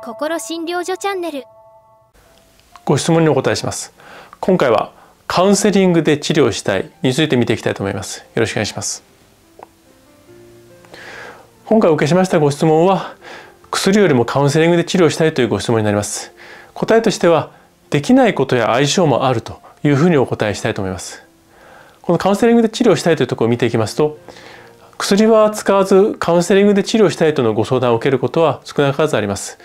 心診療所チャンネルご質問にお答えします今回はカウンセリングで治療したいについて見ていきたいと思いますよろしくお願いします今回お受けしましたご質問は薬よりもカウンセリングで治療したいというご質問になります答えとしてはできないことや相性もあるというふうにお答えしたいと思いますこのカウンセリングで治療したいというところを見ていきますと薬は使わずカウンセリングで治療したいとのご相談を受けることは少なからずあります。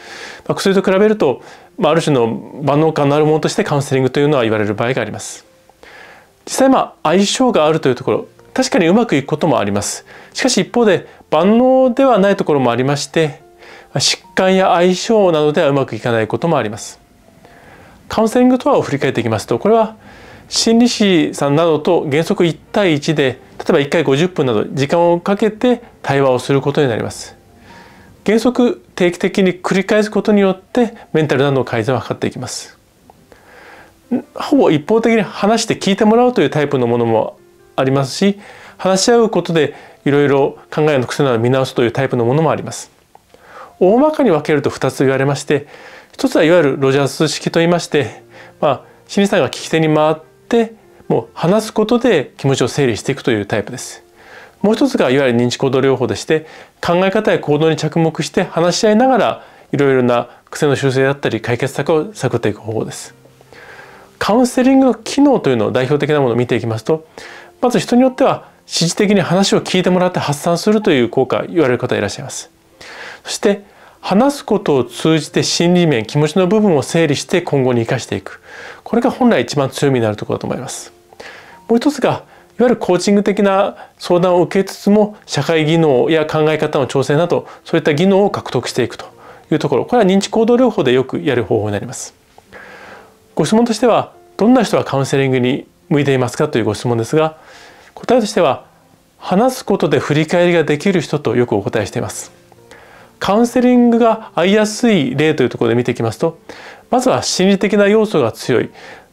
まあ、薬と比べると、まあ、ある種の万能感のあるものとしてカウンセリングというのは言われる場合があります。実際まあ相性があるというところ確かにうまくいくこともありますしかし一方で万能ではないところもありまして疾患や相性などではうまくいかないこともありますカウンセリングとはを振り返っていきますとこれは心理師さんなどと原則1対1で例えば1回50分など時間をかけて対話をすることになります原則定期的に繰り返すことによってメンタルなどの改善を図っていきますほぼ一方的に話して聞いてもらうというタイプのものもありますし話し合うことでいろいろ考えの癖などを見直すというタイプのものもあります大まかに分けると2つ言われまして1つはいわゆるロジャース式といいまして、まあ、心理師さんが聞き手に回ってってもう話すことで気持ちを整理していくというタイプです。もう一つがいわゆる認知行動療法でして考え方や行動に着目して話し合いながらいろいろな癖の修正だったり解決策を探っていく方法です。カウンセリングの機能というのを代表的なものを見ていきますとまず人によっては指示的に話を聞いてもらって発散するという効果言われる方いらっしゃいます。そして話すことを通じて心理面気持ちの部分を整理して今後に生かしていくこれが本来一番強みになるところだと思いますもう一つがいわゆるコーチング的な相談を受けつつも社会技能や考え方の調整などそういった技能を獲得していくというところこれは認知行動療法でよくやる方法になりますご質問としてはどんな人がカウンセリングに向いていますかというご質問ですが答えとしては話すことで振り返りができる人とよくお答えしていますカウンセリングが合いやすい例というところで見ていきますとまずは心理的な要素が強い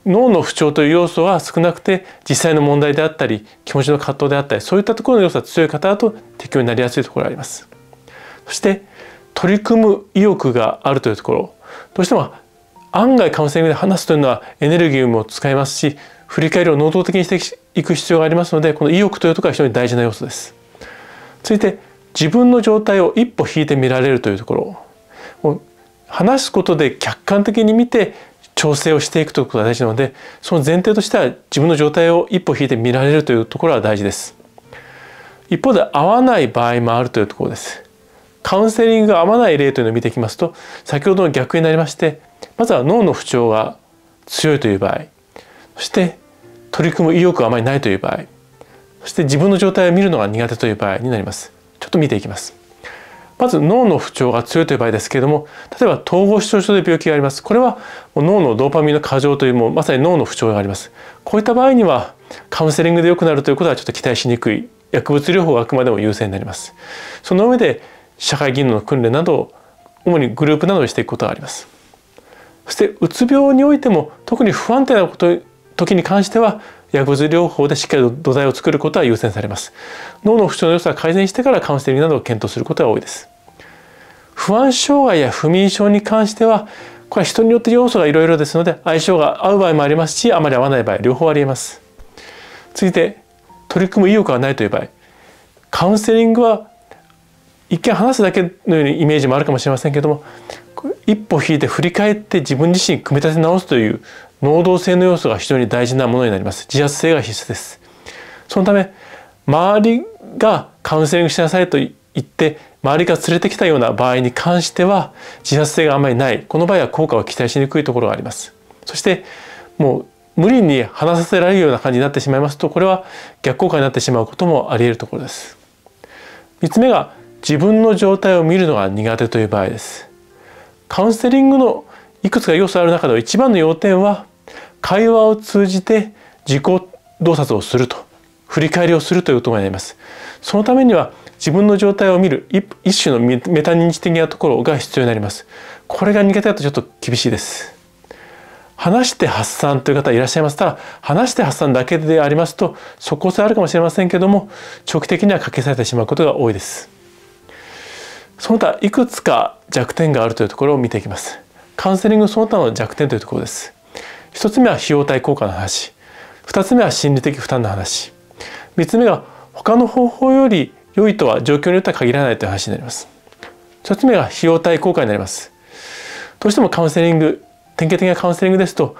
脳の不調という要素は少なくて実際の問題であったり気持ちの葛藤であったりそういったところの要素が強い方だと適用になりやすいところがあります。そして取り組む意欲があるというところどうしても案外カウンセリングで話すというのはエネルギーも使いますし振り返りを能動的にしていく必要がありますのでこの意欲というところが非常に大事な要素です。続いて自分の状態を一歩引いて見られるというところを話すことで客観的に見て調整をしていくということが大事なのでその前提としては自分の状態を一歩引いて見られるというところは大事です一方で合わない場合もあるというところですカウンセリングが合わない例というのを見ていきますと先ほどの逆になりましてまずは脳の不調が強いという場合そして取り組む意欲があまりないという場合そして自分の状態を見るのが苦手という場合になりますちょっと見ていきますまず脳の不調が強いという場合ですけれども例えば統合失調症という病気がありますこれは脳のドーパミンの過剰というもうまさに脳の不調がありますこういった場合にはカウンセリングで良くなるということはちょっと期待しにくい薬物療法があくまでも優先になりますその上で社会技能の訓練などを主にグループなどにしていくことがありますそしてうつ病においても特に不安定なこと時に関しては薬物療法でしっかりと土台を作ることは優先されます脳の不調の良さが改善してからカウンセリングなどを検討することが多いです不安障害や不眠症に関してはこれは人によって要素がいろいろですので相性が合う場合もありますしあまり合わない場合両方あり得ます続いて取り組む意欲がないという場合カウンセリングは一見話すだけのようにイメージもあるかもしれませんけども一歩引いて振り返って自分自身組み立て直すという能動性の要素が非常に大事なものになります自発性が必須ですそのため周りがカウンセリングしなさいと言って周りが連れてきたような場合に関しては自発性があまりないこの場合は効果を期待しにくいところがありますそしてもう無理に話させられるような感じになってしまいますとこれは逆効果になってしまうこともあり得るところです3つ目が自分の状態を見るのが苦手という場合ですカウンセリングのいくつか要素ある中の一番の要点は会話を通じて自己洞察をすると振り返りをするということになりますそのためには自分の状態を見る一種のメタ認知的なところが必要になりますこれが苦手だとちょっと厳しいです話して発散という方いらっしゃいましたら話して発散だけでありますと即効性あるかもしれませんけども長期的には欠けされてしまうことが多いですその他いくつか弱点があるというところを見ていきますカウンセリングその他の弱点というところです1つ目は費用対効果の話2つ目は心理的負担の話3つ目が他の方法より良いとは状況によっては限らないという話になります1つ目が費用対効果になりますどうしてもカウンセリング典型的なカウンセリングですと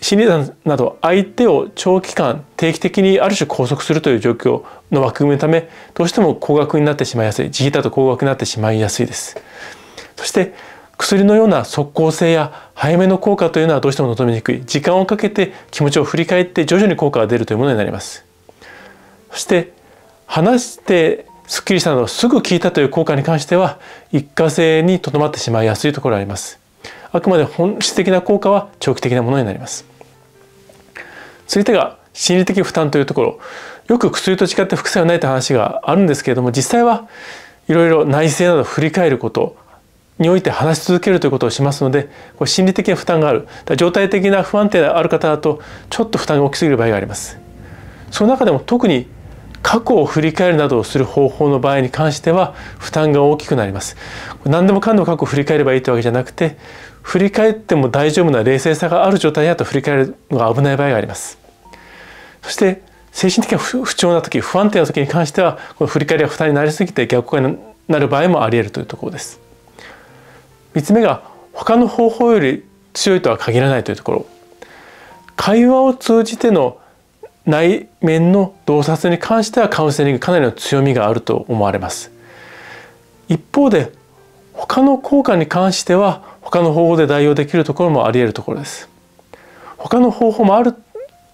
心理団など相手を長期間定期的にある種拘束するという状況の枠組みのためどうしても高額になってしまいやすい自費だと高額になってしまいやすいですそして薬のような即効性や早めの効果というのはどうしても望みにくい時間をかけて気持ちを振り返って徐々に効果が出るというものになりますそして話してすっきりしたのをすぐ聞いたという効果に関しては一過性にとどまってしまいやすいところがありますあくまで本質的な効果は長期的なものになります続いてが心理的負担というところよく薬と違って副作用ないという話があるんですけれども実際はいろいろ内政など振り返ることにおいて話し続けるということをしますのでこれ心理的な負担がある状態的な不安定である方だとちょっと負担が大きすぎる場合がありますその中でも特に過去を振り返るなどをする方法の場合に関しては負担が大きくなります何でもかんでも過去を振り返ればいいというわけじゃなくて振り返っても大丈夫な冷静さがある状態だと振り返るのが危ない場合がありますそして精神的な不調な時不安定な時に関してはこの振り返りが負担になりすぎて逆効果になる場合もあり得るというところです3つ目が他の方法より強いとは限らないというところ会話を通じての内面の洞察に関してはカウンセリングかなりの強みがあると思われます一方で他の効果に関しては他の方法で代用できるところもあり得るところです他の方法もある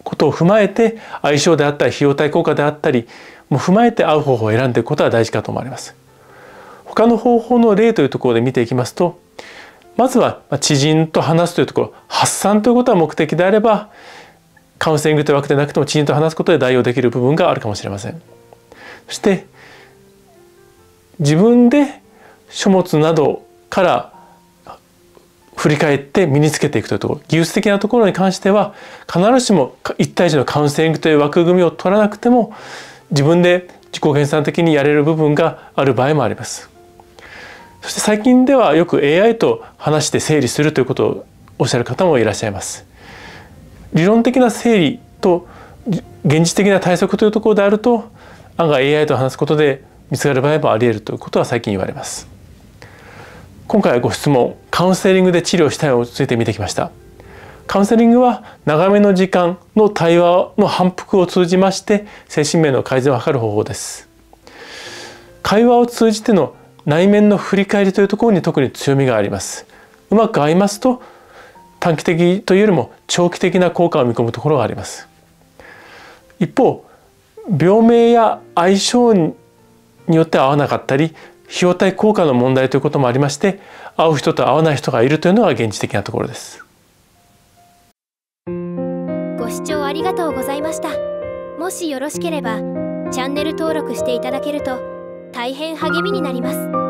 ことを踏まえて相性であったり費用対効果であったりも踏まえて合う方法を選んでいくことは大事かと思われます他の方法の例というところで見ていきますとまずは知人と話すというところ発散ということは目的であればカウンセリングというわけでなくても知人と話すことで代用できる部分があるかもしれません。そして自分で書物などから振り返って身につけていくというところ技術的なところに関しては必ずしも一対一のカウンセリングという枠組みを取らなくても自分で自己減産的にやれる部分がある場合もあります。そして最近ではよく AI と話して整理するということをおっしゃる方もいらっしゃいます。理論的な整理と現実的な対策というところであると案外 AI と話すことで見つかる場合もあり得るということは最近言われます。今回はご質問カウンセリングで治療したいをついて見てきましたカウンセリングは長めの時間の対話の反復を通じまして精神面の改善を図る方法です会話を通じての内面の振り返りというところに特に強みがありますうまく合いますと短期的というよりも長期的な効果を見込むところがあります一方病名や相性によって合わなかったり費用対効果の問題ということもありまして合う人と合わない人がいるというのが現実的なところですご視聴ありがとうございましたもしよろしければチャンネル登録していただけると大変励みになります